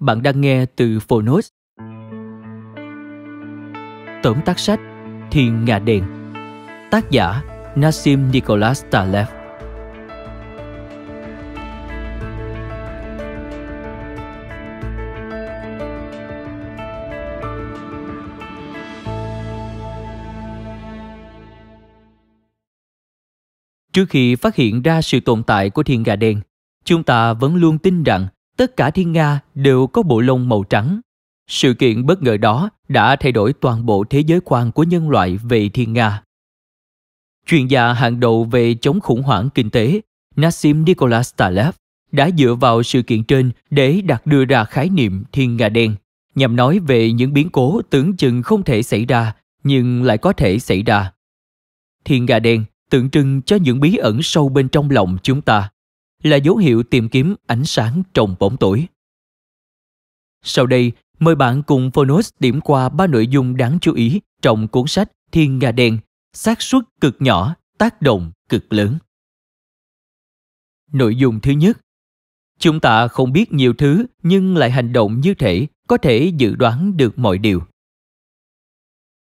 Bạn đang nghe từ Phonos. Tóm tắt sách Thiên Ngà Đèn Tác giả Nassim Nicholas Taleb Trước khi phát hiện ra sự tồn tại của thiên gà đen, chúng ta vẫn luôn tin rằng tất cả thiên nga đều có bộ lông màu trắng. Sự kiện bất ngờ đó đã thay đổi toàn bộ thế giới quan của nhân loại về thiên nga. Chuyên gia hàng đầu về chống khủng hoảng kinh tế Nassim Nicholas Taleb đã dựa vào sự kiện trên để đặt đưa ra khái niệm thiên nga đen nhằm nói về những biến cố tưởng chừng không thể xảy ra nhưng lại có thể xảy ra. Thiên nga đen tượng trưng cho những bí ẩn sâu bên trong lòng chúng ta là dấu hiệu tìm kiếm ánh sáng trong bóng tối. Sau đây, mời bạn cùng Phonos điểm qua ba nội dung đáng chú ý trong cuốn sách Thiên Nga Đen, xác suất cực nhỏ, tác động cực lớn. Nội dung thứ nhất Chúng ta không biết nhiều thứ nhưng lại hành động như thể có thể dự đoán được mọi điều.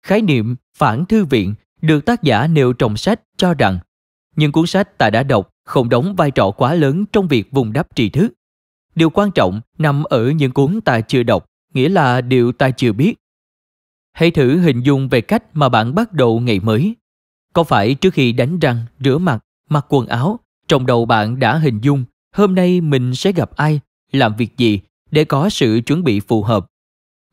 Khái niệm phản thư viện được tác giả nêu trong sách cho rằng những cuốn sách ta đã đọc không đóng vai trò quá lớn trong việc vùng đắp tri thức. Điều quan trọng nằm ở những cuốn ta chưa đọc, nghĩa là điều ta chưa biết. Hãy thử hình dung về cách mà bạn bắt đầu ngày mới. Có phải trước khi đánh răng, rửa mặt, mặc quần áo, trong đầu bạn đã hình dung hôm nay mình sẽ gặp ai, làm việc gì để có sự chuẩn bị phù hợp.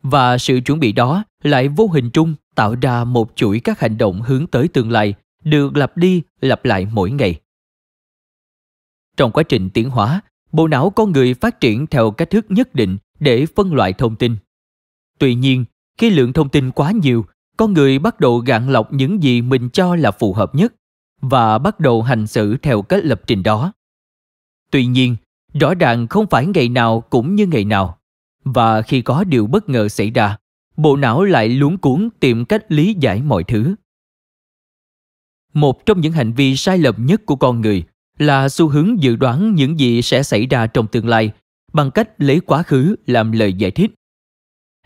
Và sự chuẩn bị đó lại vô hình chung tạo ra một chuỗi các hành động hướng tới tương lai được lặp đi lặp lại mỗi ngày. Trong quá trình tiến hóa, bộ não con người phát triển theo cách thức nhất định để phân loại thông tin. Tuy nhiên, khi lượng thông tin quá nhiều, con người bắt đầu gạn lọc những gì mình cho là phù hợp nhất và bắt đầu hành xử theo cách lập trình đó. Tuy nhiên, rõ ràng không phải ngày nào cũng như ngày nào. Và khi có điều bất ngờ xảy ra, bộ não lại luống cuống tìm cách lý giải mọi thứ. Một trong những hành vi sai lầm nhất của con người là xu hướng dự đoán những gì sẽ xảy ra trong tương lai bằng cách lấy quá khứ làm lời giải thích.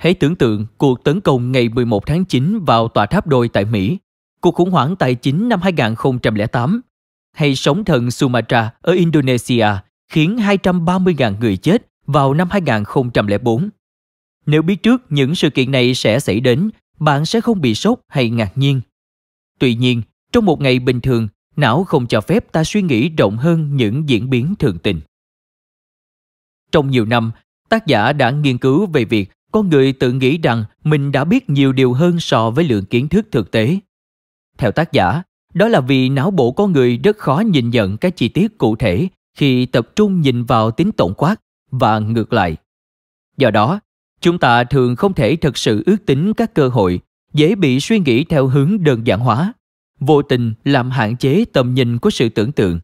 Hãy tưởng tượng cuộc tấn công ngày 11 tháng 9 vào tòa tháp đôi tại Mỹ, cuộc khủng hoảng tài chính năm 2008, hay sóng thần Sumatra ở Indonesia khiến 230.000 người chết vào năm 2004. Nếu biết trước những sự kiện này sẽ xảy đến, bạn sẽ không bị sốc hay ngạc nhiên. Tuy nhiên, trong một ngày bình thường, não không cho phép ta suy nghĩ rộng hơn những diễn biến thường tình trong nhiều năm tác giả đã nghiên cứu về việc con người tự nghĩ rằng mình đã biết nhiều điều hơn so với lượng kiến thức thực tế theo tác giả đó là vì não bộ con người rất khó nhìn nhận các chi tiết cụ thể khi tập trung nhìn vào tính tổng quát và ngược lại do đó chúng ta thường không thể thực sự ước tính các cơ hội dễ bị suy nghĩ theo hướng đơn giản hóa vô tình làm hạn chế tầm nhìn của sự tưởng tượng.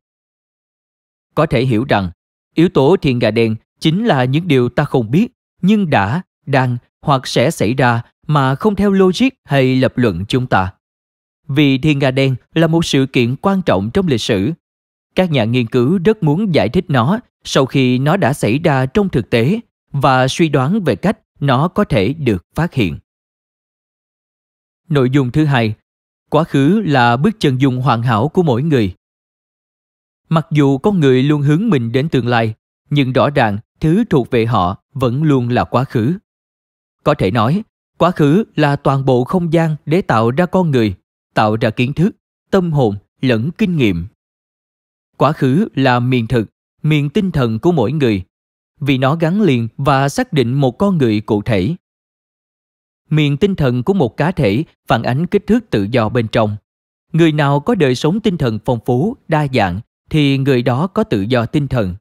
Có thể hiểu rằng, yếu tố thiên gà đen chính là những điều ta không biết nhưng đã, đang hoặc sẽ xảy ra mà không theo logic hay lập luận chúng ta. Vì thiên gà đen là một sự kiện quan trọng trong lịch sử, các nhà nghiên cứu rất muốn giải thích nó sau khi nó đã xảy ra trong thực tế và suy đoán về cách nó có thể được phát hiện. Nội dung thứ hai quá khứ là bước chân dung hoàn hảo của mỗi người mặc dù con người luôn hướng mình đến tương lai nhưng rõ ràng thứ thuộc về họ vẫn luôn là quá khứ có thể nói quá khứ là toàn bộ không gian để tạo ra con người tạo ra kiến thức tâm hồn lẫn kinh nghiệm quá khứ là miền thực miền tinh thần của mỗi người vì nó gắn liền và xác định một con người cụ thể miền tinh thần của một cá thể phản ánh kích thước tự do bên trong người nào có đời sống tinh thần phong phú đa dạng thì người đó có tự do tinh thần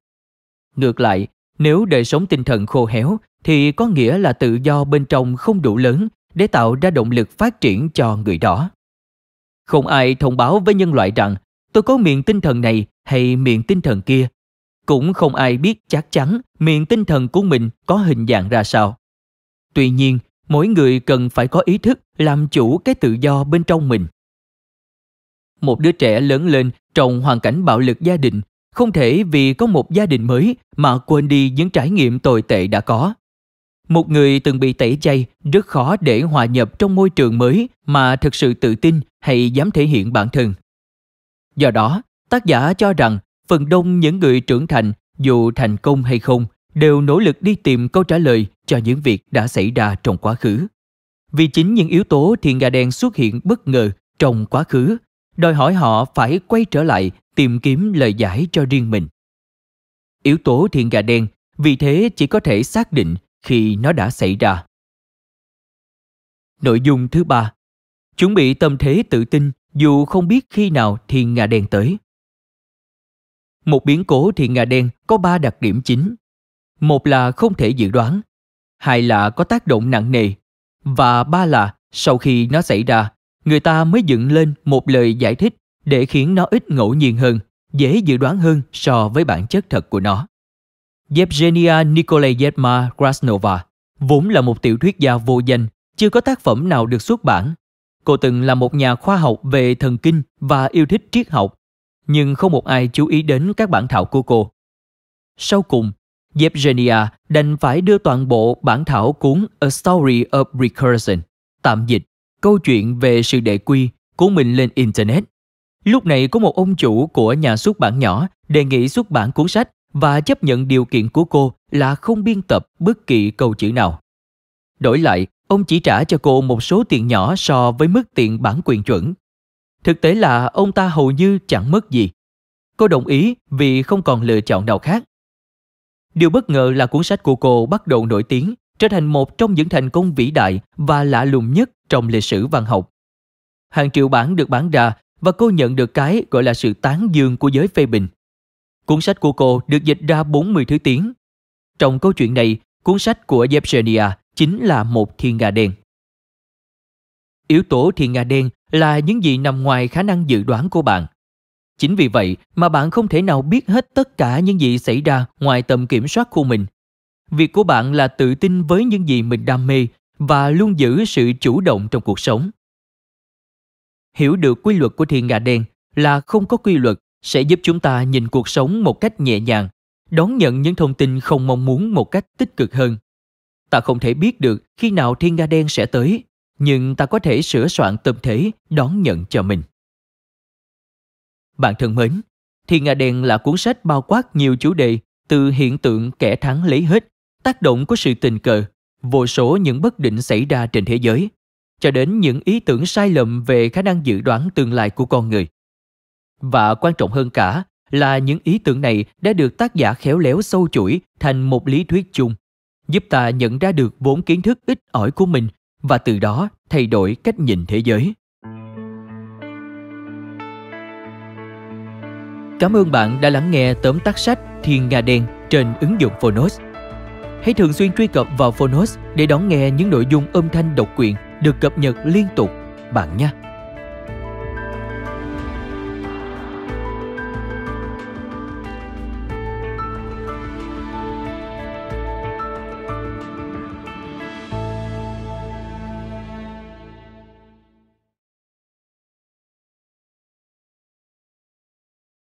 ngược lại nếu đời sống tinh thần khô héo thì có nghĩa là tự do bên trong không đủ lớn để tạo ra động lực phát triển cho người đó không ai thông báo với nhân loại rằng tôi có miền tinh thần này hay miền tinh thần kia cũng không ai biết chắc chắn miền tinh thần của mình có hình dạng ra sao tuy nhiên mỗi người cần phải có ý thức làm chủ cái tự do bên trong mình một đứa trẻ lớn lên trong hoàn cảnh bạo lực gia đình không thể vì có một gia đình mới mà quên đi những trải nghiệm tồi tệ đã có một người từng bị tẩy chay rất khó để hòa nhập trong môi trường mới mà thực sự tự tin hay dám thể hiện bản thân do đó tác giả cho rằng phần đông những người trưởng thành dù thành công hay không đều nỗ lực đi tìm câu trả lời cho những việc đã xảy ra trong quá khứ. Vì chính những yếu tố thiên gà đen xuất hiện bất ngờ trong quá khứ, đòi hỏi họ phải quay trở lại tìm kiếm lời giải cho riêng mình. Yếu tố thiên gà đen vì thế chỉ có thể xác định khi nó đã xảy ra. Nội dung thứ ba Chuẩn bị tâm thế tự tin dù không biết khi nào thiên nga đen tới. Một biến cố thiên nga đen có ba đặc điểm chính một là không thể dự đoán hai là có tác động nặng nề và ba là sau khi nó xảy ra người ta mới dựng lên một lời giải thích để khiến nó ít ngẫu nhiên hơn dễ dự đoán hơn so với bản chất thật của nó Yevgenia Nikolayevna Krasnova vốn là một tiểu thuyết gia vô danh chưa có tác phẩm nào được xuất bản cô từng là một nhà khoa học về thần kinh và yêu thích triết học nhưng không một ai chú ý đến các bản thảo của cô sau cùng Yevgenia đành phải đưa toàn bộ bản thảo cuốn A Story of Recursion, tạm dịch, câu chuyện về sự đệ quy của mình lên Internet. Lúc này có một ông chủ của nhà xuất bản nhỏ đề nghị xuất bản cuốn sách và chấp nhận điều kiện của cô là không biên tập bất kỳ câu chữ nào. Đổi lại, ông chỉ trả cho cô một số tiền nhỏ so với mức tiền bản quyền chuẩn. Thực tế là ông ta hầu như chẳng mất gì. Cô đồng ý vì không còn lựa chọn nào khác Điều bất ngờ là cuốn sách của cô bắt đầu nổi tiếng, trở thành một trong những thành công vĩ đại và lạ lùng nhất trong lịch sử văn học. Hàng triệu bản được bán ra và cô nhận được cái gọi là sự tán dương của giới phê bình. Cuốn sách của cô được dịch ra 40 thứ tiếng. Trong câu chuyện này, cuốn sách của Yevgenia chính là một thiên nga đen. Yếu tố thiên nga đen là những gì nằm ngoài khả năng dự đoán của bạn. Chính vì vậy mà bạn không thể nào biết hết tất cả những gì xảy ra ngoài tầm kiểm soát của mình. Việc của bạn là tự tin với những gì mình đam mê và luôn giữ sự chủ động trong cuộc sống. Hiểu được quy luật của thiên nga đen là không có quy luật sẽ giúp chúng ta nhìn cuộc sống một cách nhẹ nhàng, đón nhận những thông tin không mong muốn một cách tích cực hơn. Ta không thể biết được khi nào thiên nga đen sẽ tới, nhưng ta có thể sửa soạn tâm thế đón nhận cho mình. Bạn thân mến, Thiên Nga Đen là cuốn sách bao quát nhiều chủ đề từ hiện tượng kẻ thắng lấy hết, tác động của sự tình cờ, vô số những bất định xảy ra trên thế giới, cho đến những ý tưởng sai lầm về khả năng dự đoán tương lai của con người. Và quan trọng hơn cả là những ý tưởng này đã được tác giả khéo léo sâu chuỗi thành một lý thuyết chung, giúp ta nhận ra được vốn kiến thức ít ỏi của mình và từ đó thay đổi cách nhìn thế giới. Cảm ơn bạn đã lắng nghe tóm tắt sách Thiên Nga Đen trên ứng dụng Phonos. Hãy thường xuyên truy cập vào Phonos để đón nghe những nội dung âm thanh độc quyền được cập nhật liên tục bạn nhé.